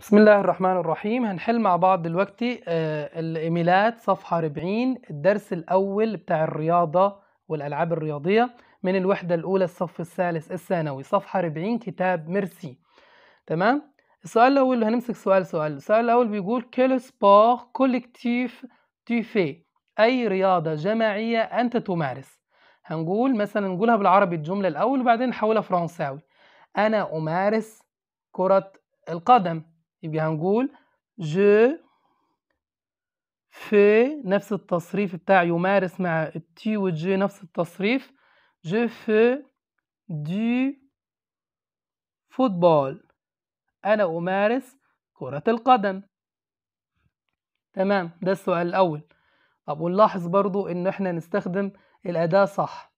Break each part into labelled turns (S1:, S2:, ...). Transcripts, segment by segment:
S1: بسم الله الرحمن الرحيم هنحل مع بعض دلوقتي آه الايميلات صفحة 40 الدرس الأول بتاع الرياضة والألعاب الرياضية من الوحدة الأولى الصف الثالث الثانوي صفحة 40 كتاب ميرسي تمام السؤال الأول هنمسك سؤال سؤال السؤال الأول بيقول كل سبور كولكتيف تيفي أي رياضة جماعية أنت تمارس هنقول مثلا نقولها بالعربي الجملة الأول وبعدين نحولها فرنساوي أنا أمارس كرة القدم يبقى هنقول جو في نفس التصريف بتاع يمارس مع التي والجي نفس التصريف جو في دي فوتبول أنا أمارس كرة القدم تمام ده السؤال الأول طب ونلاحظ برضو إن إحنا نستخدم الأداة صح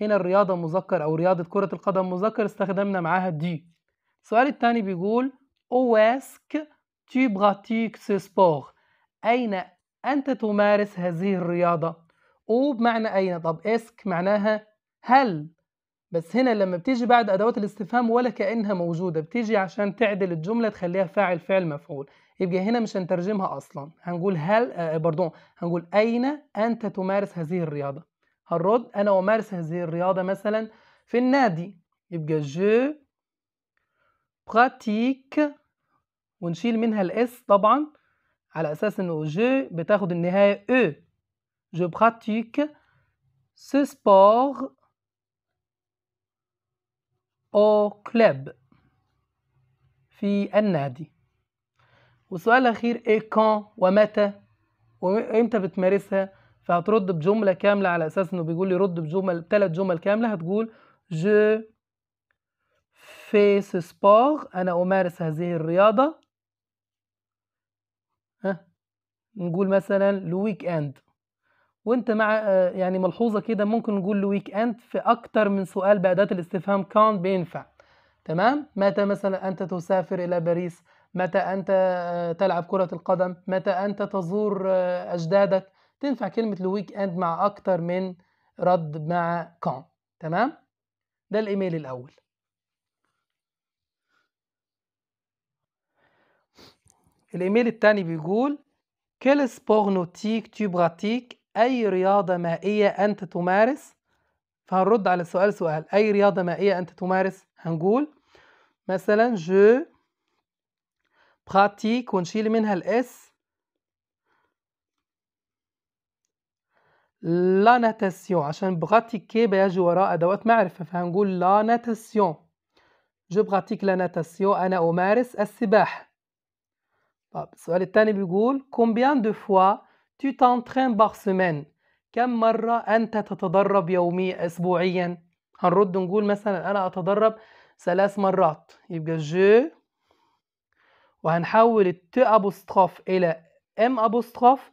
S1: هنا الرياضة مذكر أو رياضة كرة القدم مذكر استخدمنا معاها دي السؤال الثاني بيقول Où est-ce que tu pratiques ce sport أين أنت تمارس هذه الرياضة أو بمعنى أين طب اسك معناها هل بس هنا لما بتيجي بعد أدوات الاستفهام ولا كأنها موجودة بتيجي عشان تعدل الجملة تخليها فاعل فعل مفعول يبقى هنا مش هنترجمها أصلا هنقول هل آه بردون آه، هنقول أين أنت تمارس هذه الرياضة هنرد أنا أمارس هذه الرياضة مثلا في النادي يبقى جو براتيك ونشيل منها الاس طبعا على اساس انه جو بتاخد النهايه او جو براتيك سو سبور او كلوب في النادي والسؤال الاخير اي كان ومتى وامتى بتمارسها فهترد بجمله كامله على اساس انه بيقول لي رد بجمل ثلاث جمل كامله هتقول جو فيس سباغ أنا أمارس هذه الرياضة ها نقول مثلا لويك أند وانت مع آه، يعني ملحوظة كده ممكن نقول لويك أند في أكتر من سؤال بأداة الاستفهام كان بينفع تمام متى مثلا أنت تسافر إلى باريس متى أنت آه، تلعب كرة القدم متى أنت تزور آه، أجدادك تنفع كلمة لويك أند مع أكتر من رد مع كان تمام ده الإيميل الأول الإيميل التاني بيقول كل سبور نوتيك براتيك أي رياضة مائية أنت تمارس فهنرد على السؤال سؤال أي رياضة مائية أنت تمارس هنقول مثلا جو براتيك ونشيل منها الاس لا ناتاسيون عشان براتيكي بيجي وراء أدوات معرفة فهنقول لا ناتاسيون جو براتيك لا ناتاسيون أنا أمارس السباحة طب السؤال الثاني بيقول كومبيان دو فوا تو تانترين باغ سيمين كم مرة أنت تتدرب يوميا أسبوعيا هنرد نقول مثلا أنا أتدرب ثلاث مرات يبقى جو وهنحول الت أبوستخاف إلى ام أبوستخاف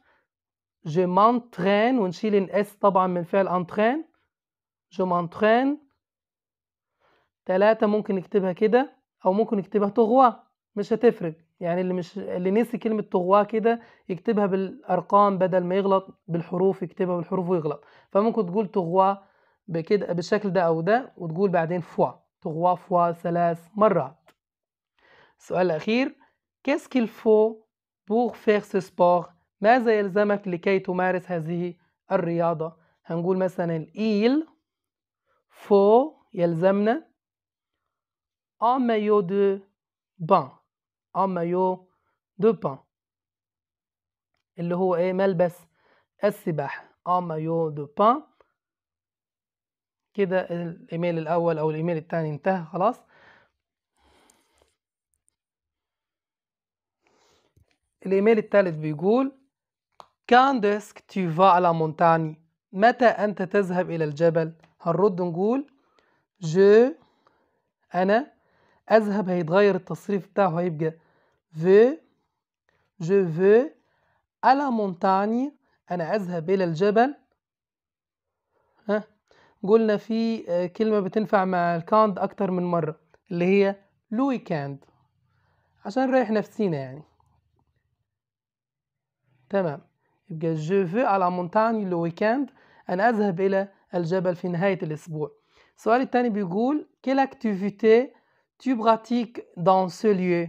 S1: جو مانترين ونشيل الاس طبعا من فعل انترين جو مانترين تلاتة ممكن نكتبها كده أو ممكن نكتبها تغوا مش هتفرق يعني اللي مش اللي نسي كلمة طغواه كده يكتبها بالأرقام بدل ما يغلط بالحروف يكتبها بالحروف ويغلط فممكن تقول طغواه بكده بالشكل ده أو ده وتقول بعدين فوا طغواه فوا ثلاث مرات السؤال الأخير كيس كيل فو بور فيغ سو سبور ماذا يلزمك لكي تمارس هذه الرياضة هنقول مثلا الإيل فو يلزمنا أن مايو دو بان en maillot de بان اللي هو ايه ملبس السباحة en maillot de بان كده الايميل الاول او الايميل الثاني انتهى خلاص الايميل الثالث بيقول كان ديسك تي فا tu vas à la montagne متى انت تذهب الى الجبل هنرد نقول je انا اذهب هيتغير التصريف بتاعه هيبقى veux je veux à la montagne أنا أذهب إلى الجبل ها قلنا في آه، كلمة بتنفع مع الكاند أكتر من مرة اللي هي لويكاند عشان نريح نفسينا يعني تمام يبقى جو في على مونتاني لو ويكاند أنا أذهب إلى الجبل في نهاية الأسبوع السؤال الثاني بيقول quelle أكتيفيتي tu براتيك دون سو ليو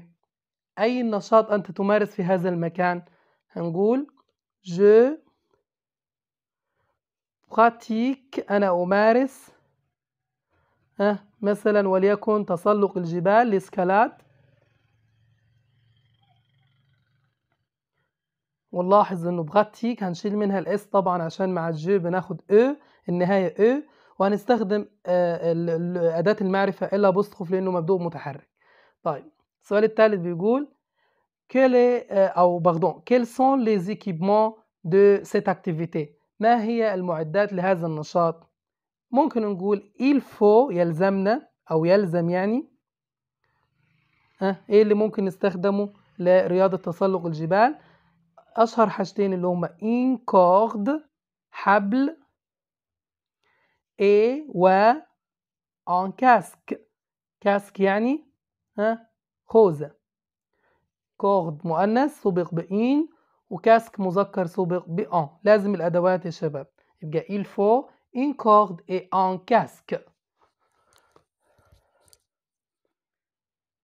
S1: أي نشاط أنت تمارس في هذا المكان هنقول je pratique أنا أمارس أه مثلا وليكن تسلق الجبال الإسكالات ونلاحظ انه براتيك هنشيل منها الاس طبعا عشان مع الجو بناخد او e، النهايه او e. وهنستخدم آه، اداه المعرفه الا بوستخف لانه مبدوء متحرك طيب السؤال الثالث بيقول كل آه، او باردون كيل سون لي زيكيبمون دو سيت اكتيفيتي ما هي المعدات لهذا النشاط ممكن نقول الفو يلزمنا او يلزم يعني ها آه، ايه اللي ممكن نستخدمه لرياضه تسلق الجبال اشهر حاجتين اللي هما ان كورد حبل اي و ان كاسك كاسك يعني ها آه، خوذة كورد مؤنث سبق بإين وكاسك مذكر سبق بأن لازم الأدوات يا شباب يبقى إيل فو إن كورد إي أن كاسك